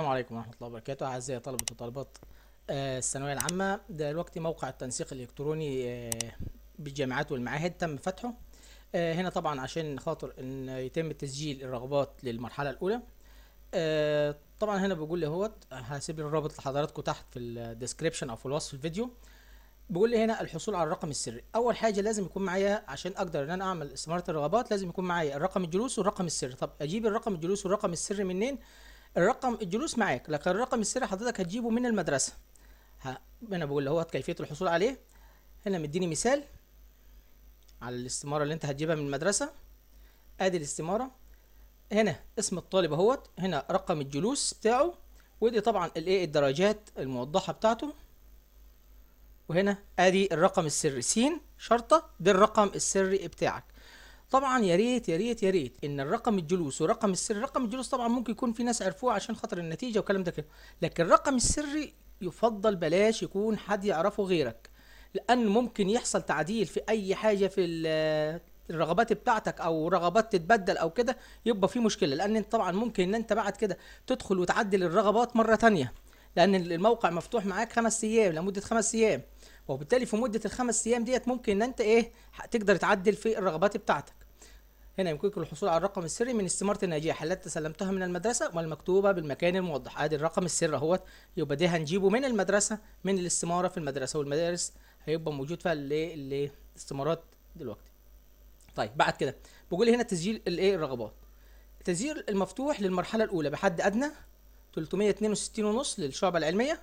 السلام عليكم ورحمة الله وبركاته أعزائي طلبة وطالبات آه، الثانوية العامة دلوقتي موقع التنسيق الإلكتروني آه، بالجامعات والمعاهد تم فتحه آه، هنا طبعا عشان خاطر إن يتم تسجيل الرغبات للمرحلة الأولى طبعا هنا بيقول لي اهوت هسيب الرابط لحضراتكم تحت في الديسكريبشن أو في الوصف الفيديو بيقول لي هنا الحصول على الرقم السري اول حاجه لازم يكون معايا عشان اقدر ان انا اعمل استماره الرغبات لازم يكون معايا الرقم الجلوس والرقم السري طب اجيب الرقم الجلوس والرقم السري منين الرقم الجلوس معاك لكن الرقم السري حضرتك هتجيبه من المدرسه ها انا بقول هو كيفيه الحصول عليه هنا مديني مثال على الاستماره اللي انت هتجيبها من المدرسه ادي الاستماره هنا اسم الطالب اهوت هنا رقم الجلوس بتاعه ودي طبعا الايه الدرجات الموضحه بتاعته وهنا ادي الرقم السري س شرطه ده الرقم السري بتاعك طبعا يا ريت يا ريت يا ريت ان الرقم الجلوس ورقم السر رقم الجلوس طبعا ممكن يكون في ناس عرفوه عشان خاطر النتيجه والكلام ده كده لكن الرقم السري يفضل بلاش يكون حد يعرفه غيرك لان ممكن يحصل تعديل في اي حاجه في الرغبات بتاعتك او رغبات تتبدل او كده يبقى في مشكله لان انت طبعا ممكن ان انت بعد كده تدخل وتعدل الرغبات مره تانية لان الموقع مفتوح معاك خمس ايام لمده خمس ايام وبالتالي في مده الخمس ايام ديت ممكن ان انت ايه تقدر تعدل في الرغبات بتاعتك هنا يمكنك الحصول على الرقم السري من استمارة الناجحة التي سلمتها من المدرسة والمكتوبة بالمكان الموضح ادي الرقم السري اهوت يبقى ده هنجيبه من المدرسة من الاستمارة في المدرسة والمدارس هيبقى موجود فيها الاستمارات إيه، إيه، دلوقتي طيب بعد كده بقول هنا تسجيل الايه الرغبات تسجيل المفتوح للمرحلة الأولى بحد أدنى 362 ونص العلمية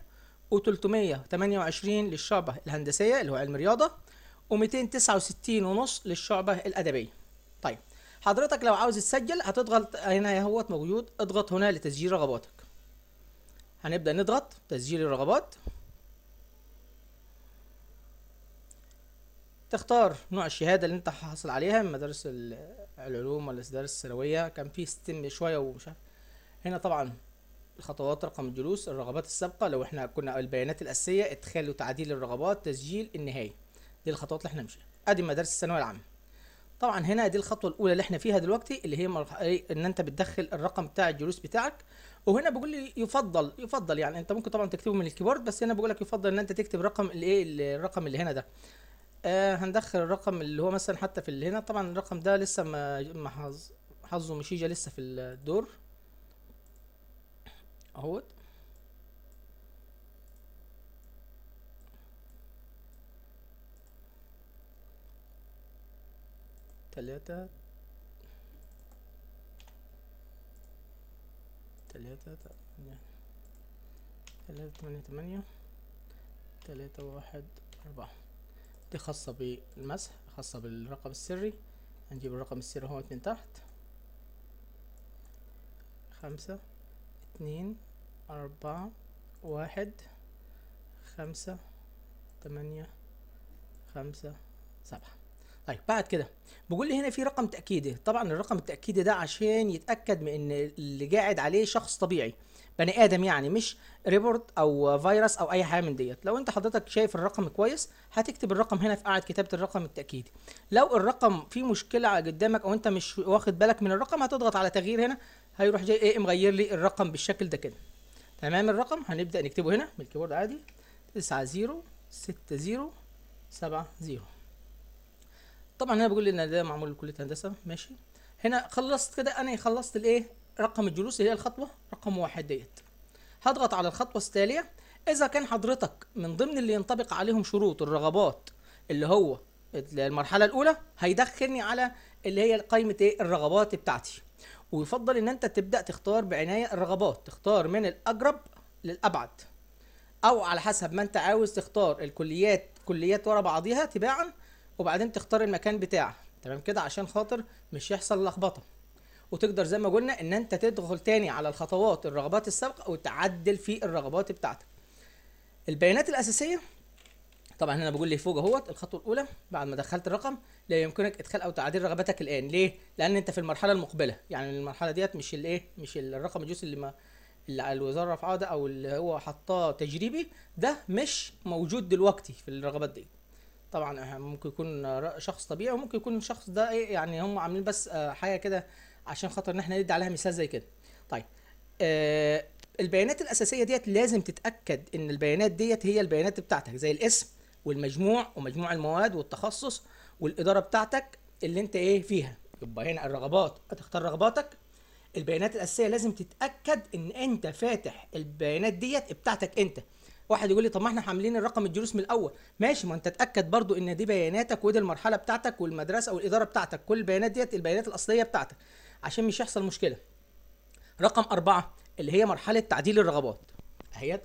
و328 للشعبة الهندسية اللي هو علم الرياضة و269 ونص للشعبة الأدبية طيب حضرتك لو عاوز تسجل هتضغط هنا اهوت موجود اضغط هنا لتسجيل رغباتك هنبدأ نضغط تسجيل الرغبات تختار نوع الشهادة اللي انت حاصل عليها من مدارس العلوم ولا مدارس الثانوية كان في ستم شوية ومش عارف هنا طبعا الخطوات رقم الجلوس الرغبات السابقه لو احنا كنا البيانات الاساسيه ادخال وتعديل الرغبات تسجيل النهايه دي الخطوات اللي احنا نمشيها ادي مدارس الثانويه العامه طبعا هنا دي الخطوه الاولى اللي احنا فيها دلوقتي اللي هي مرح... إيه، ان انت بتدخل الرقم بتاع الجلوس بتاعك وهنا بيقول لي يفضل يفضل يعني انت ممكن طبعا تكتبه من الكيبورد بس هنا بيقول لك يفضل ان انت تكتب رقم الايه الرقم اللي هنا ده آه هندخل الرقم اللي هو مثلا حتى في اللي هنا طبعا الرقم ده لسه ما حظه مش لسه في الدور اهوت تلاتة تلاتة تمانية يعني تلاتة تمانية تمانية تلاتة واحد أربعة دي خاصة بالمسح خاصة بالرقم السري هنجيب الرقم السري هون اتنين تحت خمسة اتنين أربعة واحد خمسة تمانية خمسة سبعة طيب بعد كده بيقول لي هنا في رقم تاكيدي طبعا الرقم التاكيدي ده عشان يتاكد من ان اللي قاعد عليه شخص طبيعي بني ادم يعني مش ريبورت او فيروس او اي حاجه من ديت لو انت حضرتك شايف الرقم كويس هتكتب الرقم هنا في قاعده كتابه الرقم التاكيدي لو الرقم فيه مشكله قدامك او انت مش واخد بالك من الرقم هتضغط على تغيير هنا هيروح جاي ايه مغير لي الرقم بالشكل ده كده تمام الرقم هنبدا نكتبه هنا بالكيبورد عادي 90 60 70 طبعا انا بقول ان ده معمول لكليه هندسه ماشي هنا خلصت كده انا خلصت الايه رقم الجلوس اللي هي الخطوه رقم واحد ديت هضغط على الخطوه التاليه اذا كان حضرتك من ضمن اللي ينطبق عليهم شروط الرغبات اللي هو المرحله الاولى هيدخلني على اللي هي قائمه ايه الرغبات بتاعتي ويفضل ان انت تبدا تختار بعنايه الرغبات تختار من الاقرب للابعد او على حسب ما انت عاوز تختار الكليات كليات ورا بعضيها تباعا وبعدين تختار المكان بتاعها تمام كده عشان خاطر مش يحصل لخبطه وتقدر زي ما قلنا ان انت تدخل تاني على الخطوات الرغبات السابقه وتعدل في الرغبات بتاعتك البيانات الاساسيه طبعا هنا بقول لي فوق اهوت الخطوه الاولى بعد ما دخلت الرقم لا يمكنك ادخال او تعديل رغبتك الان ليه لان انت في المرحله المقبله يعني المرحله ديت مش الايه مش الرقم الجزء اللي ما اللي الوزاره رفعاه ده او اللي هو حطاه تجريبي ده مش موجود دلوقتي في الرغبات دي طبعا آه، ممكن يكون شخص طبيعي وممكن يكون الشخص ده ايه يعني هم عاملين بس آه، حاجه كده عشان خاطر ان احنا ندي عليها مثال زي كده طيب آه البيانات الاساسيه ديت لازم تتاكد ان البيانات ديت هي البيانات بتاعتك زي الاسم والمجموع ومجموع المواد والتخصص والاداره بتاعتك اللي انت ايه فيها يبقى هنا الرغبات هتختار رغباتك البيانات الاساسيه لازم تتاكد ان انت فاتح البيانات ديت بتاعتك انت واحد يقول لي طب ما احنا عاملين الرقم الجلوس من الاول ماشي ما انت اتاكد برضو ان دي بياناتك ودي المرحله بتاعتك والمدرسه والاداره بتاعتك كل البيانات ديت البيانات الاصليه بتاعتك عشان مش يحصل مشكله رقم أربعة اللي هي مرحله تعديل الرغبات اهيت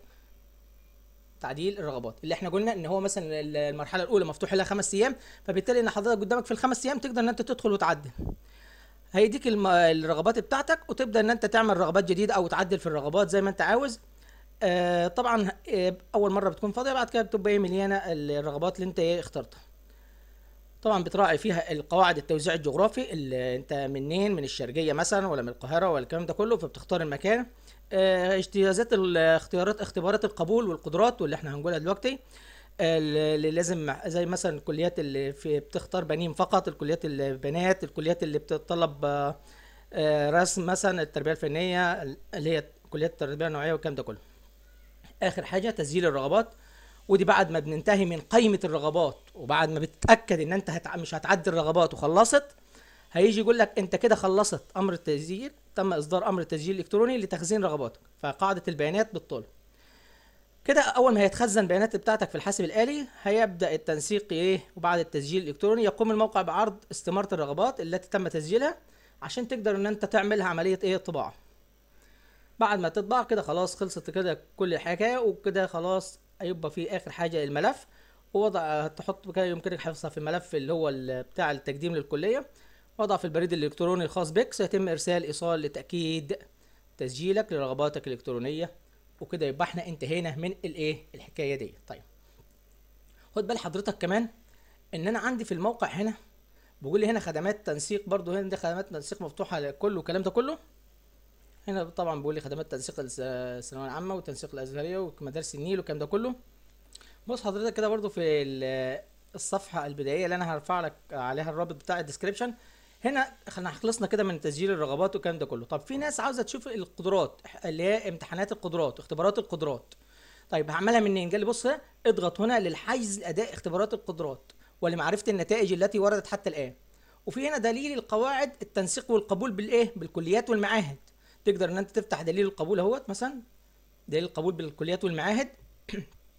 تعديل الرغبات اللي احنا قلنا ان هو مثلا المرحله الاولى مفتوح لها خمس ايام فبالتالي ان حضرتك قدامك في الخمس ايام تقدر ان انت تدخل وتعدل هيديك الرغبات بتاعتك وتبدا ان انت تعمل رغبات جديده او تعدل في الرغبات زي ما انت عاوز آه طبعا آه اول مره بتكون فاضيه بعد كده بتبقى إيه، مليانه الرغبات اللي انت ايه اخترتها طبعا بتراعي فيها القواعد التوزيع الجغرافي اللي انت منين من الشرقيه مثلا ولا من القاهره ولا الكلام ده كله فبتختار المكان آه اجتيازات الاختيارات اختبارات القبول والقدرات واللي احنا هنقولها دلوقتي اللي لازم زي مثلا الكليات اللي في بتختار بنين فقط الكليات البنات الكليات اللي بتطلب آه، آه، رسم مثلا التربيه الفنيه اللي هي كليات التربيه النوعيه والكلام ده كله اخر حاجه تسجيل الرغبات ودي بعد ما بننتهي من قائمه الرغبات وبعد ما بتتاكد ان انت هتع... مش هتعدي الرغبات وخلصت هيجي يقول لك انت كده خلصت امر التسجيل تم اصدار امر التسجيل الالكتروني لتخزين رغباتك فقاعده البيانات بتطول كده اول ما هيتخزن بيانات بتاعتك في الحاسب الالي هيبدا التنسيق ايه وبعد التسجيل الالكتروني يقوم الموقع بعرض استماره الرغبات التي تم تسجيلها عشان تقدر ان انت تعمل عمليه ايه طباعه بعد ما تطبع كده خلاص خلصت كده كل الحكايه وكده خلاص هيبقى في اخر حاجه الملف ووضع تحط كده يمكنك حفظها في الملف اللي هو بتاع التقديم للكليه وضع في البريد الالكتروني الخاص بك سيتم ارسال ايصال لتاكيد تسجيلك لرغباتك الالكترونيه وكده يبقى احنا انتهينا من الايه الحكايه دي طيب خد بال حضرتك كمان ان انا عندي في الموقع هنا بيقول لي هنا خدمات تنسيق برضو هنا دي خدمات تنسيق مفتوحه لكله والكلام ده كله هنا طبعا بيقول لي خدمات تنسيق الثانويه العامه وتنسيق الازهريه ومدارس النيل والكلام ده كله بص حضرتك كده برضو في الصفحه البدائيه اللي انا هرفع لك عليها الرابط بتاع الديسكربشن هنا احنا خلصنا كده من تسجيل الرغبات والكلام ده كله طب في ناس عاوزه تشوف القدرات اللي هي امتحانات القدرات اختبارات القدرات طيب هعملها منين قال لي بص اضغط هنا للحجز اداء اختبارات القدرات ولمعرفه النتائج التي وردت حتى الان وفي هنا دليل القواعد التنسيق والقبول بالايه بالكليات والمعاهد تقدر ان انت تفتح دليل القبول اهوت مثلا دليل القبول بالكليات والمعاهد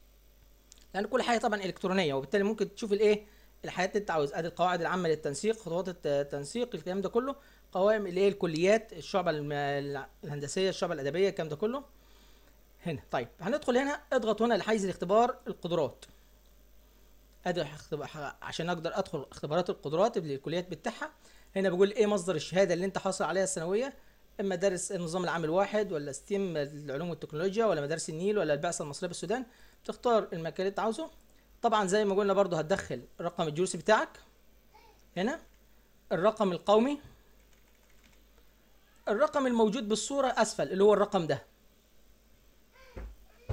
لان كل حاجه طبعا الكترونيه وبالتالي ممكن تشوف الايه الحاجات اللي انت عاوزها ادي القواعد العامه للتنسيق خطوات التنسيق الكلام ده كله قوائم الايه الكليات الشعبه الهندسيه الشعبه الادبيه الكلام ده كله هنا طيب هندخل هنا اضغط هنا لحيز الاختبار القدرات ادي عشان اقدر ادخل اختبارات القدرات للكليات بتاعها هنا بيقول ايه مصدر الشهاده اللي انت حاصل عليها الثانويه مدارس النظام العام الواحد ولا ستيم العلوم والتكنولوجيا ولا مدارس النيل ولا البعثه المصريه بالسودان تختار المكان اللي انت عاوزه طبعا زي ما قلنا برضو هتدخل رقم الجلوسي بتاعك هنا الرقم القومي الرقم الموجود بالصورة أسفل اللي هو الرقم ده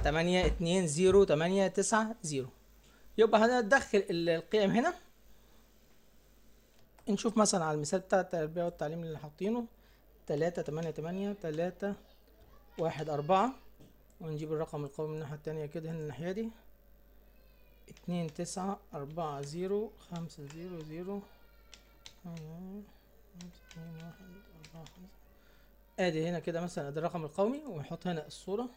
تمانية اتنين زيرو تمانية تسعة زيرو يبقى هندخل القيم هنا نشوف مثلا على المثال بتاع التربية والتعليم اللي حاطينه تلاتة تمانية تمانية تلاتة واحد أربعة ونجيب الرقم القومي من الناحية التانية كده هنا الناحية دي اتنين تسعة أربعة زيرو خمسة زيرو زيرو ادي هنا كده مثلا ادي الرقم القومي ونحط هنا الصورة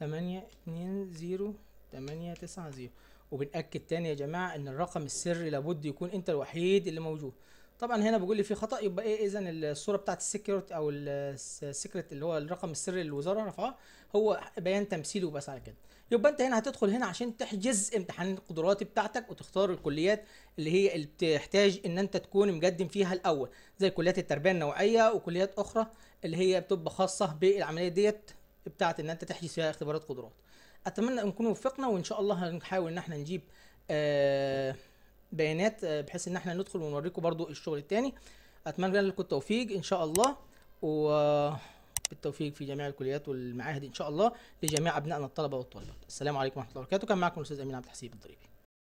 تمانية اتنين زيرو تمانية تسعة زيرو وبنأكد تاني يا جماعة ان الرقم السري لابد يكون انت الوحيد اللي موجود طبعا هنا بيقول لي في خطا يبقى ايه اذا الصوره بتاعت السكيورتي او السكرت اللي هو الرقم السري للوزاره رفعه هو بيان تمثيلي وبس على كده يبقى انت هنا هتدخل هنا عشان تحجز امتحان القدرات بتاعتك وتختار الكليات اللي هي اللي بتحتاج ان انت تكون مقدم فيها الاول زي كليات التربيه النوعيه وكليات اخرى اللي هي بتبقى خاصه بالعمليه ديت بتاعت ان انت تحجز فيها اختبارات قدرات اتمنى ان نكون وفقنا وان شاء الله هنحاول ان احنا نجيب آه بيانات آه، بحيث ان احنا ندخل ونوريكم برضو الشغل التاني اتمنى لكم التوفيق ان شاء الله وبالتوفيق في جميع الكليات والمعاهد ان شاء الله لجميع ابنائنا الطلبه والطالبات السلام عليكم ورحمه الله وبركاته كان معكم الاستاذ امين عبد الحسيب الضريبي